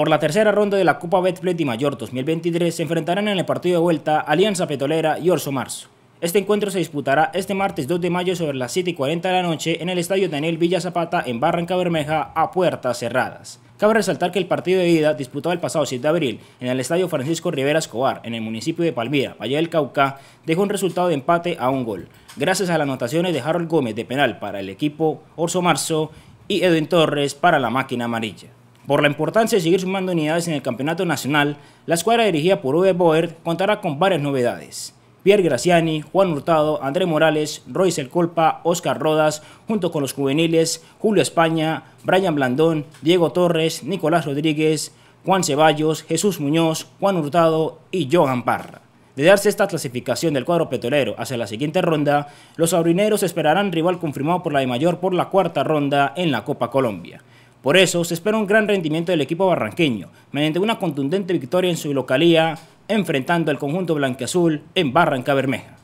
Por la tercera ronda de la Copa Betplay y Mayor 2023 se enfrentarán en el partido de vuelta Alianza Petrolera y Orso Marzo. Este encuentro se disputará este martes 2 de mayo sobre las 7 de la noche en el Estadio Daniel Villa Zapata en Barranca Bermeja a puertas cerradas. Cabe resaltar que el partido de ida disputado el pasado 7 de abril en el Estadio Francisco Rivera Escobar en el municipio de Palmira, Valle del Cauca, dejó un resultado de empate a un gol, gracias a las anotaciones de Harold Gómez de penal para el equipo Orso Marzo y Edwin Torres para la máquina amarilla. Por la importancia de seguir sumando unidades en el campeonato nacional, la escuadra dirigida por Uwe Boer contará con varias novedades. Pierre Graciani, Juan Hurtado, André Morales, Royce El Colpa, Oscar Rodas, junto con los juveniles Julio España, Brian Blandón, Diego Torres, Nicolás Rodríguez, Juan Ceballos, Jesús Muñoz, Juan Hurtado y Johan Parra. De darse esta clasificación del cuadro petrolero hacia la siguiente ronda, los aurineros esperarán rival confirmado por la de mayor por la cuarta ronda en la Copa Colombia. Por eso se espera un gran rendimiento del equipo barranqueño, mediante una contundente victoria en su localía, enfrentando al conjunto blanqueazul en Barranca Bermeja.